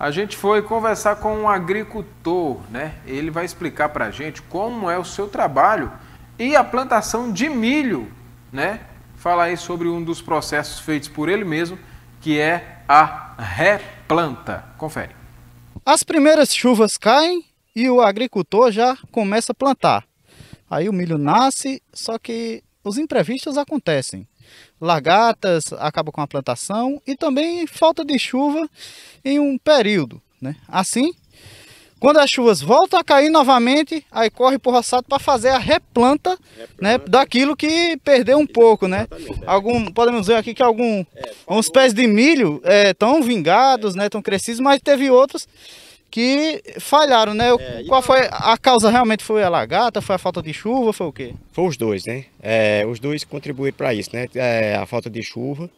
A gente foi conversar com um agricultor, né? Ele vai explicar para a gente como é o seu trabalho e a plantação de milho, né? Falar aí sobre um dos processos feitos por ele mesmo, que é a replanta. Confere. As primeiras chuvas caem e o agricultor já começa a plantar. Aí o milho nasce, só que os imprevistos acontecem lagartas acaba com a plantação e também falta de chuva em um período. Né? Assim, quando as chuvas voltam a cair novamente, aí corre para o roçado para fazer a replanta, replanta, Né, daquilo que perdeu um pouco, né? Algum, podemos dizer aqui que algum, é, uns pés de milho estão é, vingados, é. né? Estão crescidos, mas teve outros que falharam, né? É, Qual foi a causa? Realmente foi a lagarta? Foi a falta de chuva? Foi o quê? Foi os dois, né? É, os dois contribuíram para isso, né? É, a falta de chuva.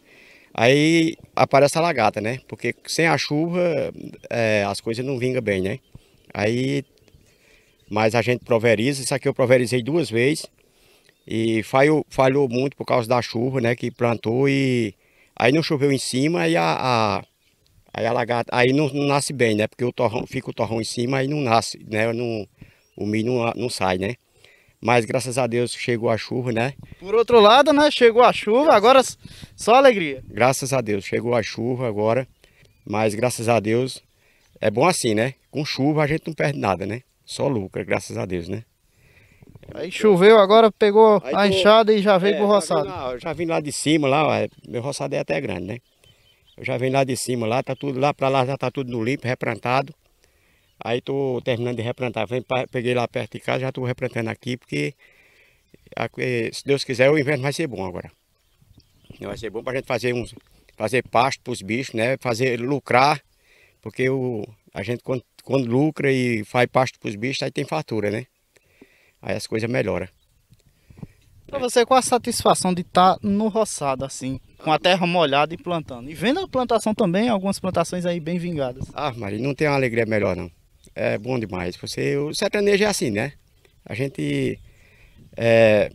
Aí aparece a lagarta, né? Porque sem a chuva é, as coisas não vingam bem, né? Aí, mas a gente proveriza. Isso aqui eu proverizei duas vezes e falhou, falhou muito por causa da chuva, né? Que plantou e aí não choveu em cima e a, a Aí a lagarta, aí não, não, nasce bem, né? Porque o torrão, fica o torrão em cima e não nasce, né? Não, o milho não, não sai, né? Mas graças a Deus chegou a chuva, né? Por outro lado, né? Chegou a chuva, agora só alegria. Graças a Deus, chegou a chuva agora. Mas graças a Deus, é bom assim, né? Com chuva a gente não perde nada, né? Só lucra, graças a Deus, né? Aí choveu, agora pegou aí a enxada e já veio é, pro roçado. Já vim, lá, já vim lá de cima, lá, é, meu roçado é até grande, né? já vem lá de cima, lá tá tudo, lá para lá já tá tudo no limpo, replantado. Aí tô terminando de replantar, vem, peguei lá perto de casa, já tô replantando aqui, porque se Deus quiser o inverno vai ser bom agora. Vai ser bom para a gente fazer uns, fazer pasto para os bichos, né? Fazer lucrar, porque o, a gente quando, quando lucra e faz pasto para os bichos, aí tem fatura né? Aí as coisas melhoram. Para você, qual a satisfação de estar tá no roçado assim? com a terra molhada e plantando. E vendo a plantação também, algumas plantações aí bem vingadas. Ah, Maria, não tem uma alegria melhor não. É bom demais. Você, o sertanejo é assim, né? A gente, é,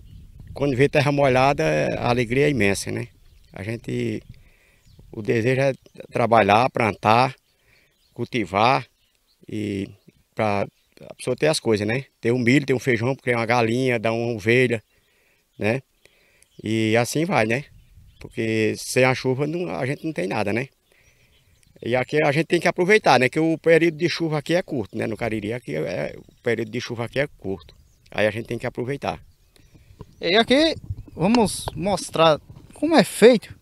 quando vê terra molhada, é, a alegria é imensa, né? A gente, o desejo é trabalhar, plantar, cultivar e para a pessoa ter as coisas, né? Ter um milho, ter um feijão, criar é uma galinha, dar uma ovelha, né? E assim vai, né? Porque sem a chuva não, a gente não tem nada, né? E aqui a gente tem que aproveitar, né? Que o período de chuva aqui é curto, né? No Cariri aqui é, é o período de chuva aqui é curto. Aí a gente tem que aproveitar. E aqui vamos mostrar como é feito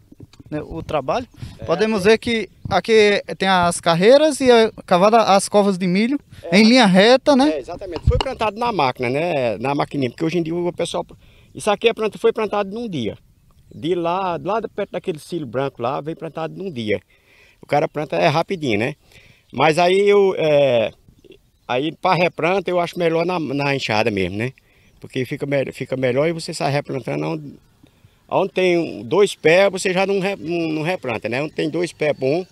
né, o trabalho. É, Podemos é. ver que aqui tem as carreiras e é cavada as covas de milho é, em linha reta, né? É, exatamente. Foi plantado na máquina, né? Na maquininha, porque hoje em dia o pessoal... Isso aqui é plantado, foi plantado num dia de lá, lá perto daquele cílio branco lá, vem plantado num dia. O cara planta é rapidinho, né? Mas aí eu, é, aí para replanta eu acho melhor na, na enxada mesmo, né? Porque fica, fica melhor e você sai replantando onde, onde tem dois pés, você já não, re, não replanta, né? Onde tem dois pés bom,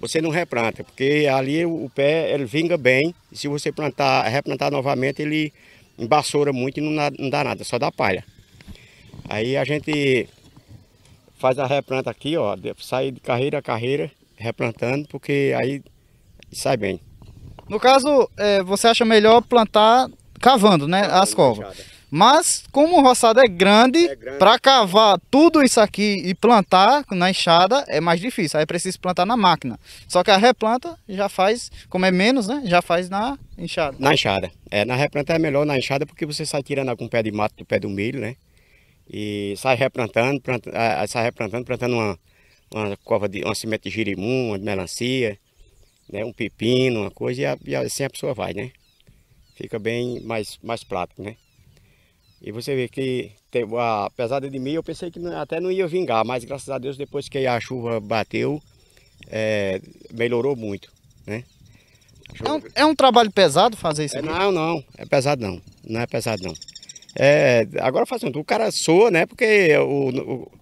você não replanta, porque ali o pé ele vinga bem. E se você plantar, replantar novamente, ele embaçoura muito e não, não dá nada, só dá palha. Aí a gente faz a replanta aqui, ó, sai de carreira a carreira, replantando, porque aí sai bem. No caso, é, você acha melhor plantar cavando, né, as covas. Manchada. Mas, como o roçado é grande, é grande. para cavar tudo isso aqui e plantar na enxada é mais difícil. Aí precisa plantar na máquina. Só que a replanta já faz, como é menos, né? Já faz na enxada. Na enxada. É, na replanta é melhor na enxada porque você sai tirando o pé de mato do pé do milho, né? e sai replantando, planta, sai replantando, plantando uma, uma cova de uma semente de girimum, uma de melancia, né, um pepino, uma coisa, e, a, e assim a pessoa vai, né? Fica bem mais, mais prático, né? E você vê que teve a pesada de mim, eu pensei que não, até não ia vingar, mas graças a Deus depois que a chuva bateu, é, melhorou muito, né? É, um, é um, trabalho pesado fazer isso? É, não, não, é pesado não, não é pesado não. É, agora faz assim, o cara soa, né? Porque o, o,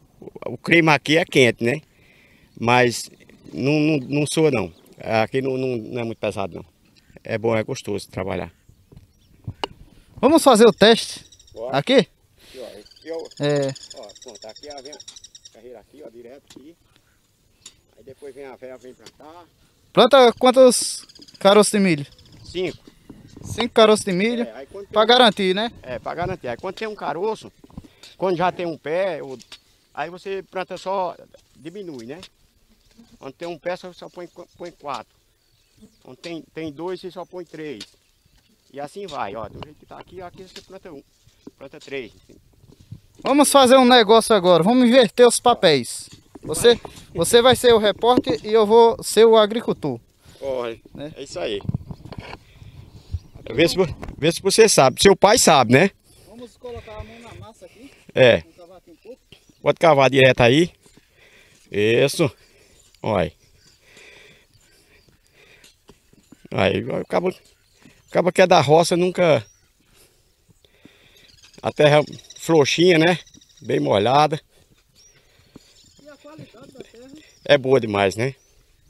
o clima aqui é quente, né? Mas não, não, não soa não. Aqui não, não, não é muito pesado não. É bom, é gostoso trabalhar. Vamos fazer o teste? Bora. Aqui? Aqui, ó. Aqui, ó. É, é. Ó, pronto, aqui ó, vem a carreira aqui, ó, direto aqui. Aí depois vem a véia, vem plantar. Planta quantos caroços de milho? Cinco. Cinco caroços de milho, é, para garantir, né? É, para garantir. Aí quando tem um caroço, quando já tem um pé, ou... aí você planta só, diminui, né? Quando tem um pé, você só põe, põe quatro. Quando tem, tem dois, você só põe três. E assim vai, ó, do jeito que tá aqui, aqui você planta um, planta três. Assim. Vamos fazer um negócio agora, vamos inverter os papéis. Você, você vai ser o repórter e eu vou ser o agricultor. Corre, é né? é isso aí. Vê se, vê se você sabe. Seu pai sabe, né? Vamos colocar a mão na massa aqui. É. Cavar aqui um Pode cavar direto aí. Isso. Olha. Aí, o cabo que é da roça, nunca... A terra frouxinha, né? Bem molhada. E a qualidade da terra? É boa demais, né?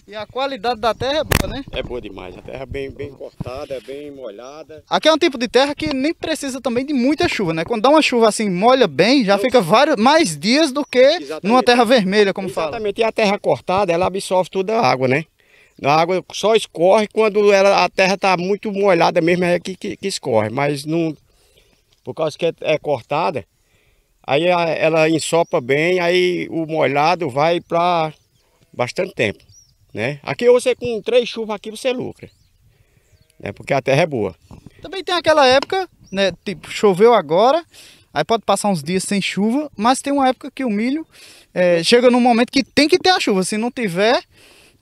E a qualidade da terra é boa, né? É boa demais, a terra é bem, bem cortada, é bem molhada. Aqui é um tipo de terra que nem precisa também de muita chuva, né? Quando dá uma chuva assim, molha bem, já fica vários, mais dias do que Exatamente. numa terra vermelha, como Exatamente. fala. Exatamente, e a terra cortada, ela absorve toda a água, né? A água só escorre quando ela, a terra está muito molhada mesmo, é que, que, que, escorre. Mas não, por causa que é, é cortada, aí a, ela ensopa bem, aí o molhado vai para bastante tempo. Né? Aqui você com três chuvas aqui você lucra. Né? Porque a terra é boa. Também tem aquela época, né? Tipo, choveu agora, aí pode passar uns dias sem chuva, mas tem uma época que o milho é, chega num momento que tem que ter a chuva. Se não tiver,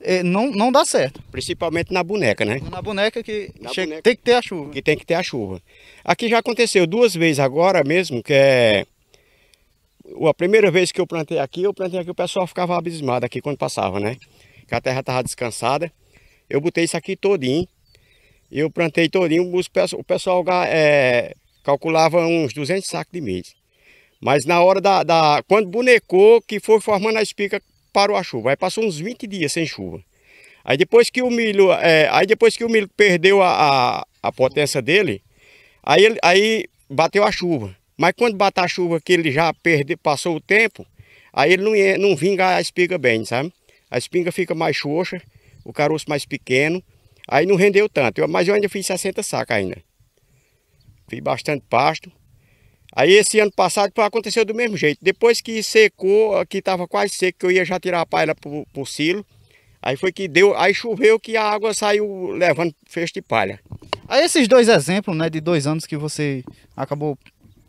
é, não, não dá certo. Principalmente na boneca, né? Na boneca que na chega, boneca, tem que ter a chuva. Que tem que ter a chuva. Aqui já aconteceu duas vezes agora mesmo, que é... A primeira vez que eu plantei aqui, eu plantei aqui, o pessoal ficava abismado aqui quando passava, né? que a terra estava descansada. Eu botei isso aqui todinho. Eu plantei todinho, os, o pessoal é, calculava uns 200 sacos de milho. Mas na hora da, da, Quando bonecou, que foi formando a espiga, parou a chuva. Aí passou uns 20 dias sem chuva. Aí depois que o milho, é, aí depois que o milho perdeu a, a, a potência dele, aí, aí bateu a chuva. Mas quando bate a chuva que ele já perde passou o tempo, aí ele não, ia, não vinga a espiga bem, sabe? A espinga fica mais xoxa, o caroço mais pequeno. Aí não rendeu tanto, mas eu ainda fiz 60 sacas ainda. Fiz bastante pasto. Aí esse ano passado aconteceu do mesmo jeito. Depois que secou, que estava quase seco, que eu ia já tirar a palha pro, o silo. Aí foi que deu, aí choveu que a água saiu levando fecho de palha. Aí esses dois exemplos, né, de dois anos que você acabou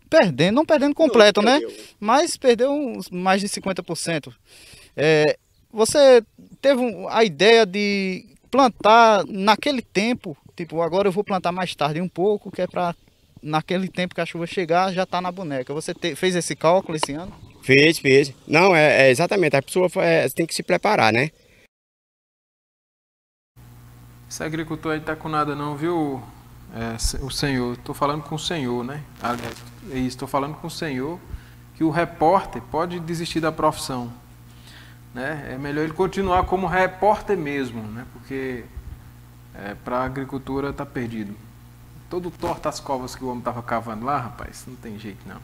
perdendo, não perdendo completo, não, né? Mas perdeu mais de 50%. É, você teve a ideia de plantar naquele tempo, tipo, agora eu vou plantar mais tarde um pouco, que é para naquele tempo que a chuva chegar, já tá na boneca. Você te, fez esse cálculo esse ano? Fez, fez. Não, é, é exatamente, a pessoa é, tem que se preparar, né? Esse agricultor aí tá com nada não, viu, é, o senhor? Estou falando com o senhor, né? Aliás, estou é falando com o senhor que o repórter pode desistir da profissão. Né? É melhor ele continuar como repórter mesmo, né? porque é, para a agricultura está perdido. Todo torta as covas que o homem estava cavando lá, rapaz, não tem jeito não.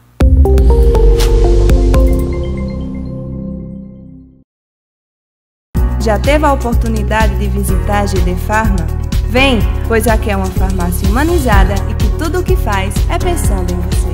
Já teve a oportunidade de visitar a GD Farma? Vem, pois aqui é uma farmácia humanizada e que tudo o que faz é pensando em você.